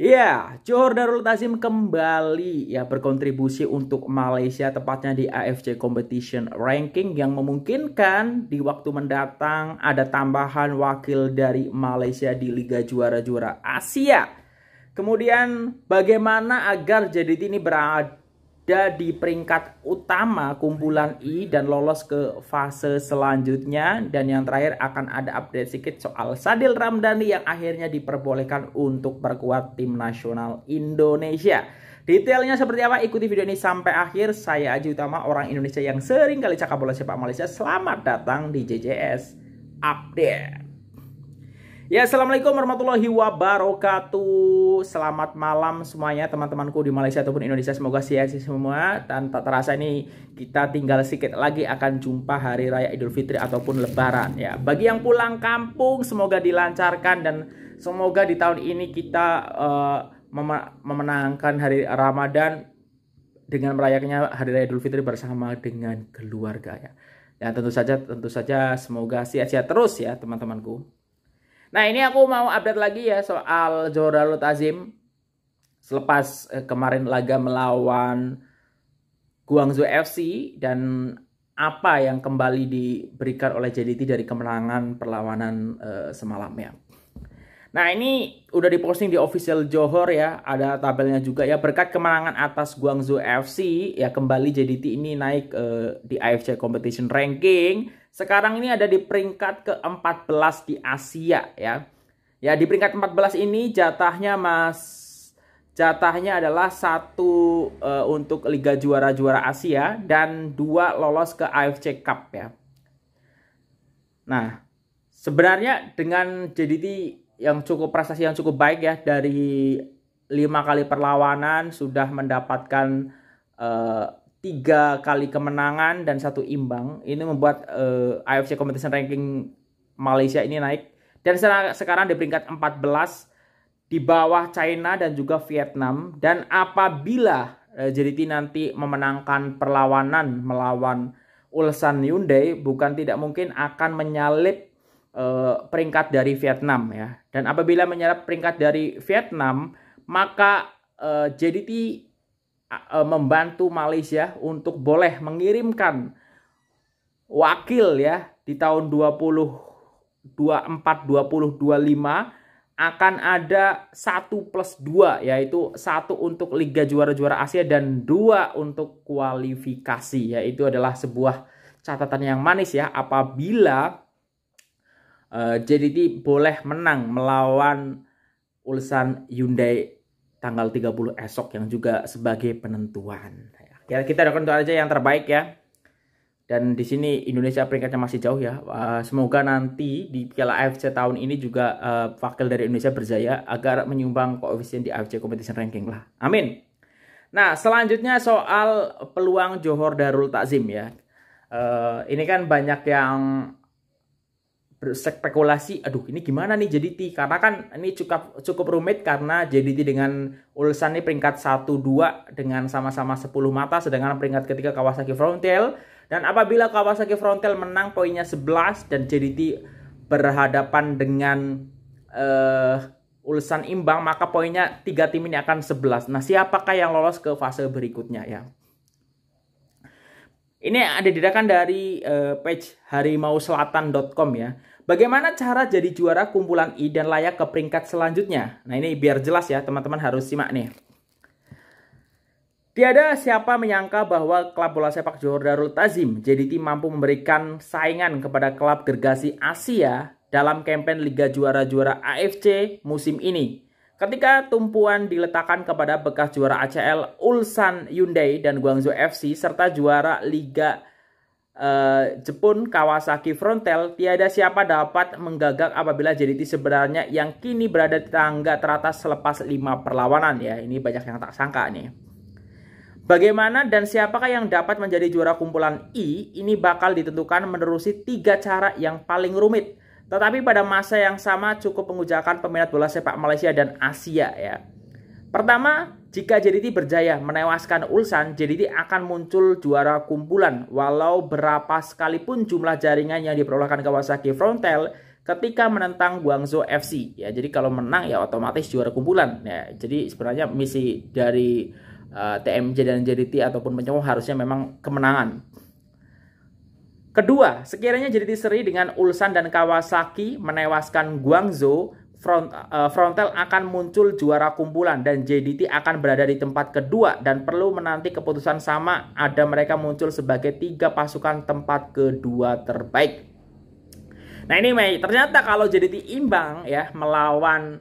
Ya, Johor Darul Tazim kembali ya berkontribusi untuk Malaysia tepatnya di AFC Competition Ranking yang memungkinkan di waktu mendatang ada tambahan wakil dari Malaysia di Liga Juara-Juara Asia. Kemudian bagaimana agar JDT ini berada ada di peringkat utama kumpulan I dan lolos ke fase selanjutnya dan yang terakhir akan ada update sedikit soal Sadil Ramdhani yang akhirnya diperbolehkan untuk perkuat tim nasional Indonesia. Detailnya seperti apa ikuti video ini sampai akhir. Saya Aji Utama orang Indonesia yang sering kali cakap bola sepak Malaysia. Selamat datang di JJS Update. Ya, Assalamualaikum warahmatullahi wabarakatuh. Selamat malam semuanya teman-temanku di Malaysia ataupun Indonesia. Semoga sehat semua. tak terasa ini kita tinggal sedikit lagi akan jumpa Hari Raya Idul Fitri ataupun Lebaran. Ya, bagi yang pulang kampung semoga dilancarkan dan semoga di tahun ini kita uh, memenangkan hari Ramadan dengan merayakannya Hari Raya Idul Fitri bersama dengan keluarga ya. Ya tentu saja tentu saja semoga sehat-sehat terus ya teman-temanku. Nah ini aku mau update lagi ya soal Joralot Lutazim. Selepas eh, kemarin laga melawan Guangzhou FC dan apa yang kembali diberikan oleh JDT dari kemenangan perlawanan eh, semalamnya. Nah ini udah diposting di official Johor ya, ada tabelnya juga ya. Berkat kemenangan atas Guangzhou FC ya kembali JDT ini naik uh, di AFC Competition Ranking. Sekarang ini ada di peringkat ke-14 di Asia ya. Ya di peringkat 14 ini jatahnya Mas jatahnya adalah satu uh, untuk Liga Juara-Juara Asia dan dua lolos ke AFC Cup ya. Nah, sebenarnya dengan JDT yang cukup prestasi yang cukup baik ya dari lima kali perlawanan sudah mendapatkan eh, tiga uh, kali kemenangan dan satu imbang. Ini membuat uh, eh, AFC Competition Ranking Malaysia ini naik dan sekarang di peringkat 14 di bawah China dan juga Vietnam dan apabila uh, eh, JDT nanti memenangkan perlawanan melawan Ulsan Hyundai bukan tidak mungkin akan menyalip uh, peringkat dari Vietnam ya. Dan apabila menyerap peringkat dari Vietnam, maka uh, eh, JDT uh, eh, membantu Malaysia untuk boleh mengirimkan wakil ya di tahun 20 puluh dua lima akan ada satu plus dua yaitu satu untuk Liga Juara-Juara Asia dan dua untuk kualifikasi yaitu adalah sebuah catatan yang manis ya apabila jadi eh, JDT boleh menang melawan Ulsan Hyundai tanggal 30 esok yang juga sebagai penentuan. Ya, kita doakan aja yang terbaik ya. Dan di sini Indonesia peringkatnya masih jauh ya. Eh, semoga nanti di Piala AFC tahun ini juga uh, wakil dari Indonesia berjaya agar menyumbang koefisien di AFC Competition Ranking lah. Amin. Nah, selanjutnya soal peluang Johor Darul Takzim ya. ini kan banyak yang berspekulasi aduh ini gimana nih JDT karena kan ini cukup cukup rumit karena JDT dengan Ulsan ini peringkat 1 2 dengan sama-sama 10 mata sedangkan peringkat ketiga Kawasaki Frontale dan apabila Kawasaki Frontale menang poinnya 11 dan JDT berhadapan dengan uh, eh, Ulsan imbang maka poinnya tiga tim ini akan 11. Nah, siapakah yang lolos ke fase berikutnya ya? Ini ada didakan dari uh, page harimauselatan.com ya. Bagaimana cara jadi juara kumpulan I dan layak ke peringkat selanjutnya? Nah ini biar jelas ya teman-teman harus simak nih. Tiada siapa menyangka bahwa klub bola sepak Johor Darul Tazim jadi tim mampu memberikan saingan kepada klub gergasi Asia dalam kampanye Liga Juara-Juara AFC musim ini. Ketika tumpuan diletakkan kepada bekas juara ACL Ulsan Hyundai dan Guangzhou FC serta juara Liga Eh, Jepun Kawasaki Frontel tiada siapa dapat menggagak apabila JDT sebenarnya yang kini berada di tangga teratas selepas lima perlawanan ya ini banyak yang tak sangka nih Bagaimana dan siapakah yang dapat menjadi juara kumpulan I ini bakal ditentukan menerusi tiga cara yang paling rumit tetapi pada masa yang sama cukup mengujakan peminat bola sepak Malaysia dan Asia ya Pertama, jika JDT berjaya menewaskan Ulsan, JDT akan muncul juara kumpulan walau berapa sekalipun jumlah jaringan yang diperolehkan Kawasaki Frontal ketika menentang Guangzhou FC. Ya, jadi kalau menang ya otomatis juara kumpulan. Ya, jadi sebenarnya misi dari uh, eh, TMJ dan JDT ataupun pencengong harusnya memang kemenangan. Kedua, sekiranya JDT seri dengan Ulsan dan Kawasaki menewaskan Guangzhou, front, uh, eh, frontal akan muncul juara kumpulan dan JDT akan berada di tempat kedua dan perlu menanti keputusan sama ada mereka muncul sebagai tiga pasukan tempat kedua terbaik. Nah ini Mei, ternyata kalau JDT imbang ya melawan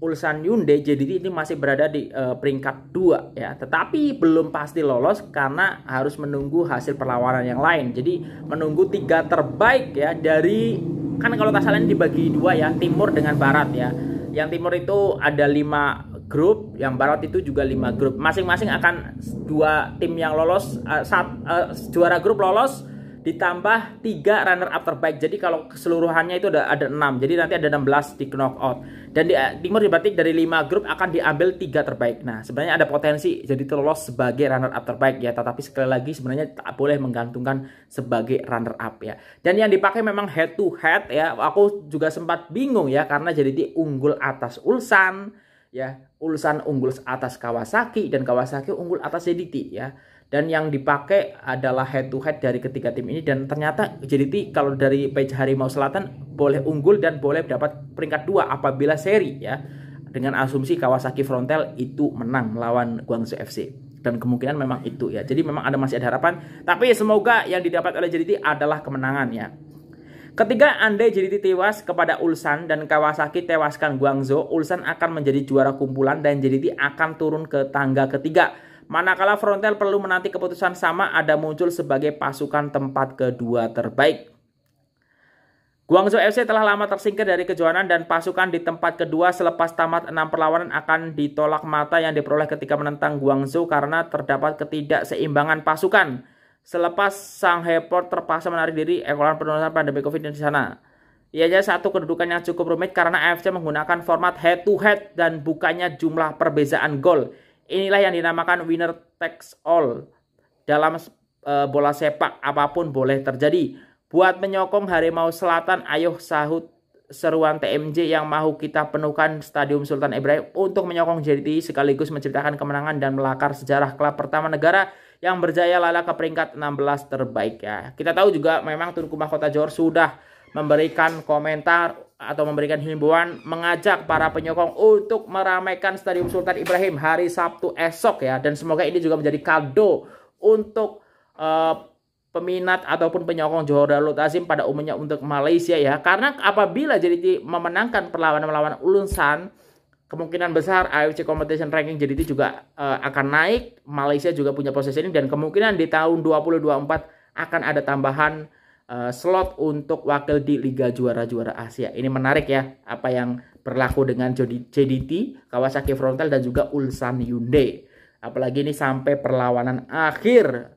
Ulsan Hyundai JDT ini masih berada di uh, peringkat 2 ya, tetapi belum pasti lolos karena harus menunggu hasil perlawanan yang lain. Jadi menunggu tiga terbaik ya dari kan kalau nggak salah ini dibagi dua ya timur dengan barat ya yang timur itu ada lima grup yang barat itu juga lima grup masing-masing akan dua tim yang lolos uh, eh, saat uh, eh, juara grup lolos ditambah 3 runner up terbaik. Jadi kalau keseluruhannya itu ada ada 6. Jadi nanti ada 16 di out Dan di eh, timur dibatik dari 5 grup akan diambil 3 terbaik. Nah, sebenarnya ada potensi jadi terlolos sebagai runner up terbaik ya, tetapi sekali lagi sebenarnya tak boleh menggantungkan sebagai runner up ya. Dan yang dipakai memang head to head ya. Aku juga sempat bingung ya karena jadi di unggul atas Ulsan ya, Ulsan unggul atas Kawasaki dan Kawasaki unggul atas JDT ya dan yang dipakai adalah head to head dari ketiga tim ini dan ternyata JDT kalau dari PJ Harimau Selatan boleh unggul dan boleh dapat peringkat dua apabila seri ya dengan asumsi Kawasaki Frontel itu menang melawan Guangzhou FC dan kemungkinan memang itu ya jadi memang ada masih ada harapan tapi semoga yang didapat oleh JDT adalah kemenangan ya Ketiga, andai JDT tewas kepada Ulsan dan Kawasaki tewaskan Guangzhou, Ulsan akan menjadi juara kumpulan dan JDT akan turun ke tangga ketiga Manakala Frontel perlu menanti keputusan sama, ada muncul sebagai pasukan tempat kedua terbaik. Guangzhou FC telah lama tersingkir dari kejuaraan dan pasukan di tempat kedua selepas tamat 6 perlawanan akan ditolak mata yang diperoleh ketika menentang Guangzhou karena terdapat ketidakseimbangan pasukan. Selepas Sang Heport terpaksa menarik diri ekoran penurunan pandemi COVID di sana. Ia jadi satu kedudukan yang cukup rumit karena AFC menggunakan format head to head dan bukannya jumlah perbezaan gol Inilah yang dinamakan winner takes all. Dalam e, bola sepak apapun boleh terjadi. Buat menyokong Harimau Selatan, ayo sahut seruan TMJ yang mau kita penuhkan Stadium Sultan Ibrahim untuk menyokong JDT sekaligus menciptakan kemenangan dan melakar sejarah klub pertama negara yang berjaya lala ke peringkat 16 terbaik ya. Kita tahu juga memang Tunku Mahkota Johor sudah memberikan komentar atau memberikan himbauan mengajak para penyokong untuk meramaikan Stadium Sultan Ibrahim hari Sabtu esok ya dan semoga ini juga menjadi kado untuk uh, peminat ataupun penyokong Johor Darul Ta'zim pada umumnya untuk Malaysia ya karena apabila jadi memenangkan perlawanan melawan Ulun San kemungkinan besar AFC Competition Ranking JDT juga uh, akan naik Malaysia juga punya posisi ini dan kemungkinan di tahun 2024 akan ada tambahan Eh, slot untuk wakil di Liga Juara-Juara Asia. Ini menarik ya, apa yang berlaku dengan JDT, Kawasaki Frontal dan juga Ulsan Hyundai. Apalagi ini sampai perlawanan akhir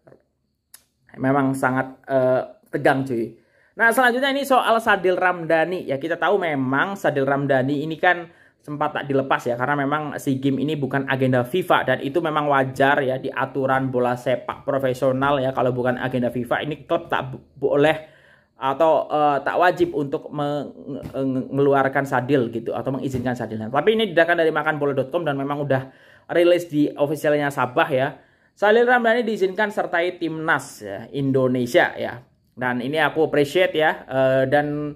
memang sangat uh, tegang cuy. Nah, selanjutnya ini soal Sadil Ramdhani. Ya, kita tahu memang Sadil Ramdhani ini kan sempat tak dilepas ya karena memang si game ini bukan agenda FIFA dan itu memang wajar ya di aturan bola sepak profesional ya kalau bukan agenda FIFA ini klub tak boleh atau uh, tak wajib untuk mengeluarkan sadil gitu atau mengizinkan sadil. Tapi ini didakan dari makanbola.com dan memang udah rilis di officialnya Sabah ya. Salil Ramdhani diizinkan sertai timnas ya, Indonesia ya. Dan ini aku appreciate ya uh, dan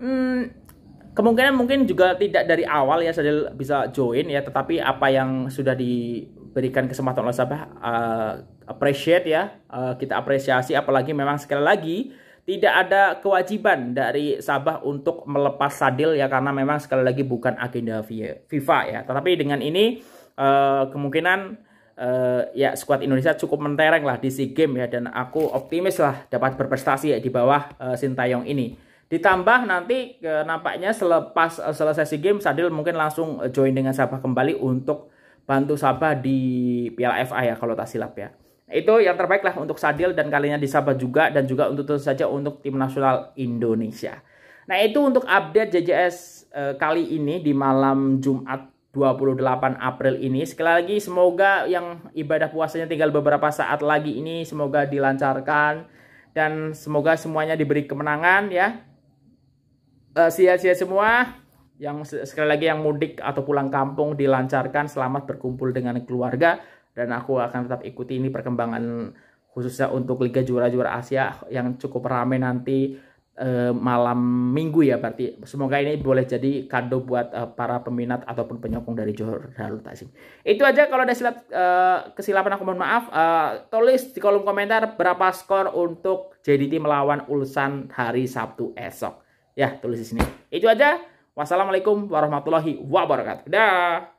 hmm, kemungkinan mungkin juga tidak dari awal ya saya bisa join ya tetapi apa yang sudah diberikan kesempatan oleh sahabat uh, eh, appreciate ya uh, kita apresiasi apalagi memang sekali lagi tidak ada kewajiban dari Sabah untuk melepas sadil ya karena memang sekali lagi bukan agenda FIFA ya. Tetapi dengan ini uh, kemungkinan uh, ya skuad Indonesia cukup mentereng lah di SEA Games ya dan aku optimis lah dapat berprestasi ya di bawah uh, Sintayong ini. Ditambah nanti e, nampaknya selepas e, selesai si game Sadil mungkin langsung e, join dengan Sabah kembali untuk bantu Sabah di Piala FA ya kalau tak silap ya. Itu yang terbaik lah untuk Sadil dan kalinya di Sabah juga dan juga untuk tentu saja untuk tim nasional Indonesia. Nah itu untuk update JJS e, kali ini di malam Jumat 28 April ini. Sekali lagi semoga yang ibadah puasanya tinggal beberapa saat lagi ini semoga dilancarkan dan semoga semuanya diberi kemenangan ya Eh, sia-sia uh, semua yang sekali lagi yang mudik atau pulang kampung dilancarkan selamat berkumpul dengan keluarga dan aku akan tetap ikuti ini perkembangan khususnya untuk Liga Juara-Juara Asia yang cukup ramai nanti uh, malam minggu ya berarti semoga ini boleh jadi kado buat uh, para peminat ataupun penyokong dari Johor Darul Takzim itu aja kalau ada silap, uh, kesilapan aku mohon maaf eh, tulis di kolom komentar berapa skor untuk JDT melawan Ulsan hari Sabtu esok Ya, tulis di sini. Itu aja. Wassalamualaikum warahmatullahi wabarakatuh. Dah.